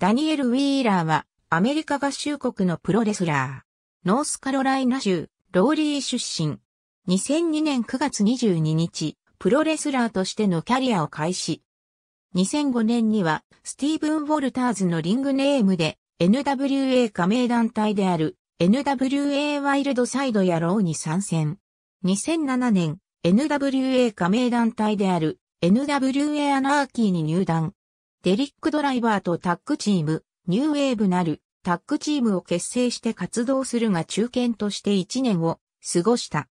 ダニエル・ウィーラーは、アメリカ合衆国のプロレスラー。ノースカロライナ州、ローリー出身。2002年9月22日、プロレスラーとしてのキャリアを開始。2005年には、スティーブン・ウォルターズのリングネームで、NWA 加盟団体である、NWA ワイルドサイドやローに参戦。2007年、NWA 加盟団体である、NWA アナーキーに入団。デリック・ドライバーとタッグチーム、ニューウェーブなるタッグチームを結成して活動するが中堅として1年を過ごした。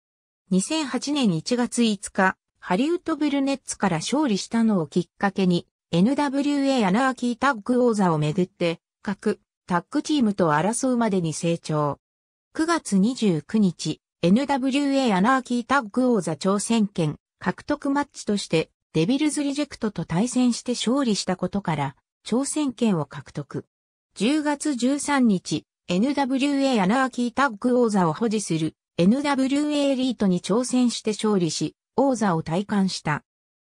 2008年1月5日、ハリウッド・ブルネッツから勝利したのをきっかけに、NWA アナーキータッグ王座をめぐって、各タッグチームと争うまでに成長。9月29日、NWA アナーキータッグ王座挑戦権獲得マッチとしてデビルズリジェクトと対戦して勝利したことから、挑戦権を獲得。10月13日、NWA アナーキータッグ王座を保持する NWA エリートに挑戦して勝利し、王座を退官した。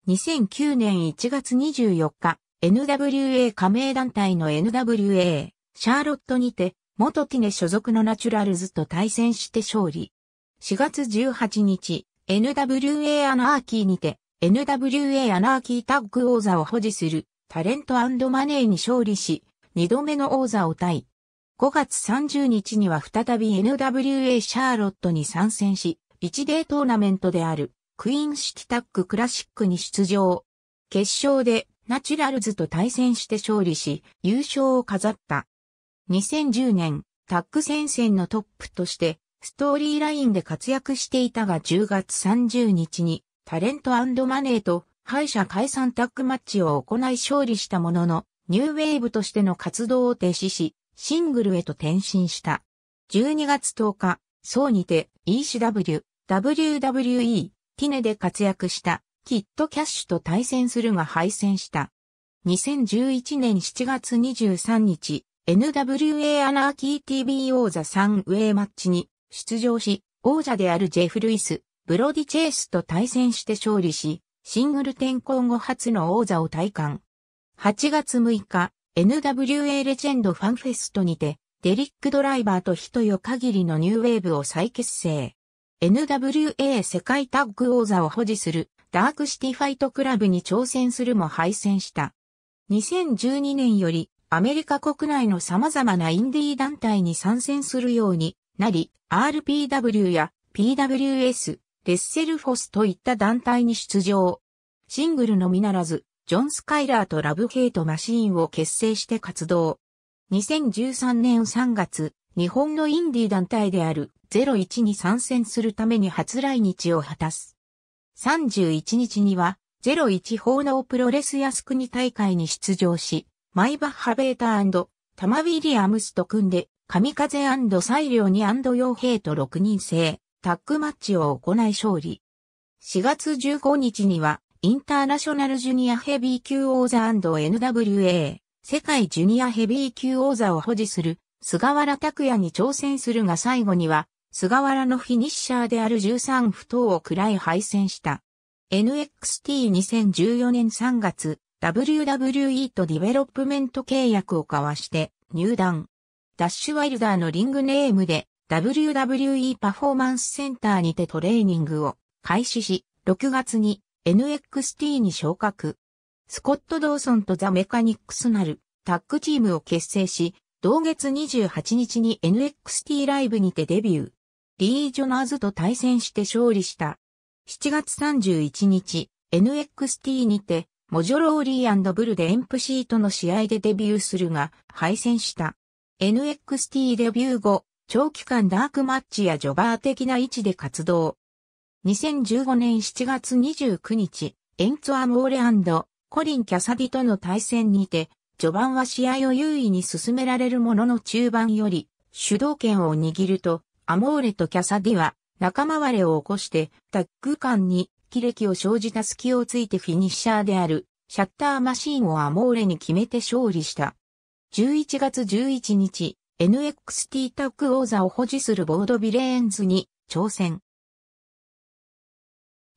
2009年1月24日、NWA 加盟団体の NWA、シャーロットにて、元ティネ所属のナチュラルズと対戦して勝利。4月18日、NWA アナーキーにて、NWA アナーキータッグ王座を保持するタレントマネーに勝利し、2度目の王座を対。5月30日には再び NWA シャーロットに参戦し、1デートーナメントであるクイーンシティタッグクラシックに出場。決勝でナチュラルズと対戦して勝利し、優勝を飾った。2010年、タッグ戦線のトップとして、ストーリーラインで活躍していたが10月30日に、タレントマネーと敗者解散タッグマッチを行い勝利したものの、ニューウェーブとしての活動を停止し、シングルへと転身した。12月10日、そうにて ECW、WWE、ティネで活躍したキットキャッシュと対戦するが敗戦した。2011年7月23日、NWA アナーキー t v 王ザ3ウェイマッチに出場し、王者であるジェフ・ルイス、ブロディ・チェイスと対戦して勝利し、シングル転向後初の王座を体感。8月6日、NWA レジェンドファンフェストにて、デリック・ドライバーと人よ限りのニューウェーブを再結成。NWA 世界タッグ王座を保持するダークシティファイトクラブに挑戦するも敗戦した。2012年よりアメリカ国内の様々なインディー団体に参戦するようになり、RPW や PWS、レッセルフォスといった団体に出場。シングルのみならず、ジョン・スカイラーとラブ・ヘイト・マシーンを結成して活動。2013年3月、日本のインディ団体である01に参戦するために初来日を果たす。31日には、01法納プロレス靖国大会に出場し、マイバッハベータタマ・ウィリアムスと組んで、神風裁量に傭兵と6人制、タッグマッチを行い勝利。4月15日には、インターナショナルジュニアヘビー級王座 &NWA、世界ジュニアヘビー級王座を保持する、菅原拓也に挑戦するが最後には、菅原のフィニッシャーである13不等を喰らい敗戦した。NXT2014 年3月、WWE とディベロップメント契約を交わして入団。ダッシュワイルダーのリングネームで WWE パフォーマンスセンターにてトレーニングを開始し、6月に NXT に昇格。スコット・ドーソンとザ・メカニックスなるタッグチームを結成し、同月28日に NXT ライブにてデビュー。リー・ジョナーズと対戦して勝利した。7月31日、NXT にて、モジョローリーブルでエンプシーとの試合でデビューするが、敗戦した。NXT デビュー後、長期間ダークマッチやジョバー的な位置で活動。2015年7月29日、エンツアモーレコリン・キャサディとの対戦にて、序盤は試合を優位に進められるものの中盤より、主導権を握ると、アモーレとキャサディは仲間割れを起こして、タッグ間に喜歴を生じた隙をついてフィニッシャーである、シャッターマシーンをアモーレに決めて勝利した。11月11日、NXT タッグ王座を保持するボードビレーンズに挑戦。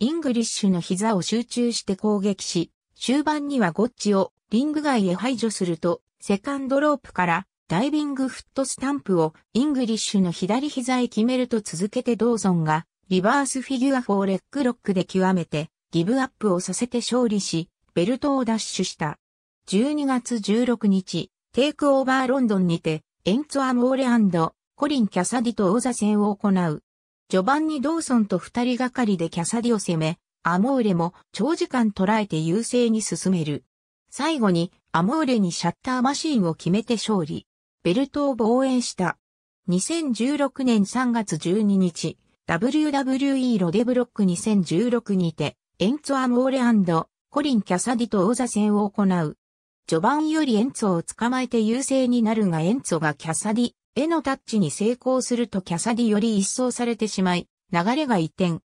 イングリッシュの膝を集中して攻撃し、終盤にはゴッチをリング外へ排除すると、セカンドロープからダイビングフットスタンプをイングリッシュの左膝へ決めると続けてドーゾンがリバースフィギュアフォーレックロックで極めてギブアップをさせて勝利し、ベルトを奪取した。12月16日、テイクオーバーロンドンにてエンツアモーレコリン・キャサディと王座戦を行う。序盤にドーソンと二人がかりでキャサディを攻め、アモーレも長時間捉えて優勢に進める。最後にアモーレにシャッターマシンを決めて勝利。ベルトを防衛した。2016年3月12日、WWE ロデブロック2016にて、エンツアモーレコリン・キャサディと王座戦を行う。序盤よりエンツォを捕まえて優勢になるがエンツォがキャサディへのタッチに成功するとキャサディより一掃されてしまい、流れが移転。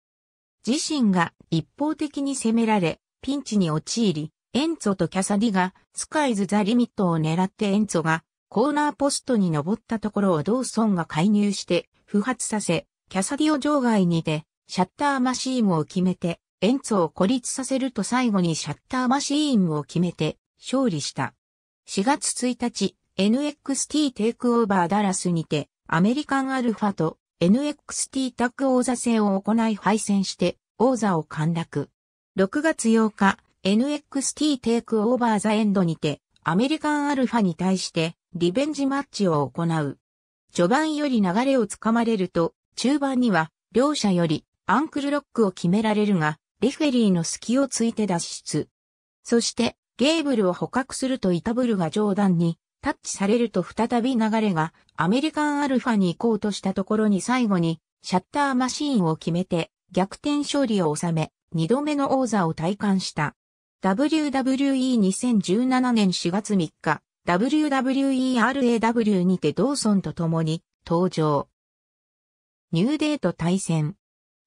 自身が一方的に攻められ、ピンチに陥り、エンツォとキャサディがスカイズ・ザ・リミットを狙ってエンツォがコーナーポストに登ったところをドーソンが介入して不発させ、キャサディを場外にてシャッターマシーンを決めて、エンツォを孤立させると最後にシャッターマシーンを決めて、勝利した。4月1日、NXT テイクオーバーダラスにて、アメリカンアルファと NXT タッグ王座戦を行い敗戦して、王座を陥落。6月8日、NXT テイクオーバーザエンドにて、アメリカンアルファに対して、リベンジマッチを行う。序盤より流れをつかまれると、中盤には、両者より、アンクルロックを決められるが、レフェリーの隙をついて脱出。そして、ゲーブルを捕獲するとイタブルが冗談にタッチされると再び流れがアメリカンアルファに行こうとしたところに最後にシャッターマシーンを決めて逆転勝利を収め2度目の王座を体感した。WWE2017 年4月3日、WWERAW にてドーソンと共に登場。ニューデート対戦。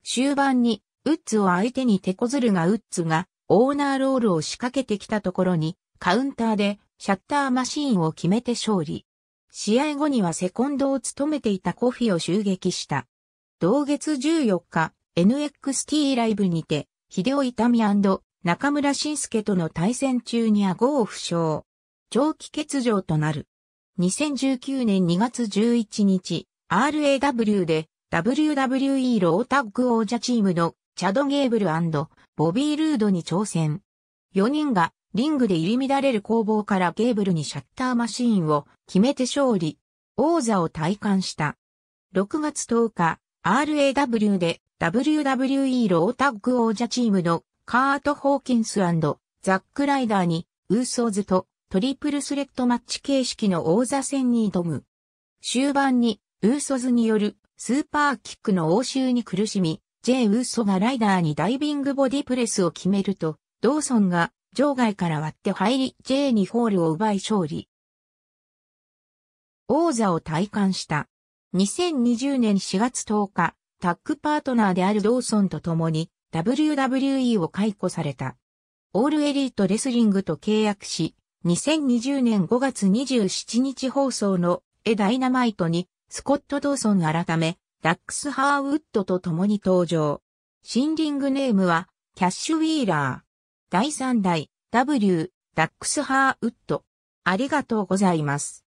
終盤に、ウッズを相手に手こずるがウッズがオーナーロールを仕掛けてきたところに、カウンターでシャッターマシーンを決めて勝利。試合後にはセコンドを務めていたコフィを襲撃した。同月14日、NXT ライブにて、秀夫痛み中村晋介との対戦中に顎を負傷。長期欠場となる。2019年2月11日、RAW で WWE ロータッグ王者チームのチャド・ゲーブルボビー・ルードに挑戦。4人がリングで入り乱れる攻防からゲーブルにシャッターマシーンを決めて勝利、王座を体感した。6月10日、RAW で WWE ロータッグ王者チームのカート・ホーキンスザック・ライダーにウーソーズとトリプルスレッドマッチ形式の王座戦に挑む。終盤にウーソズによるスーパーキックの応酬に苦しみ、J. ウッソがライダーにダイビングボディプレスを決めると、ドーソンが場外から割って入り J にホールを奪い勝利。王座を退官した。2020年4月10日、タッグパートナーであるドーソンと共に WWE を解雇された。オールエリートレスリングと契約し、2020年5月27日放送のエダイナマイトにスコット・ドーソン改めダックス・ハーウッドと共に登場。シンリングネームは、キャッシュ・ウィーラー。第3代、W、ダックス・ハーウッド。ありがとうございます。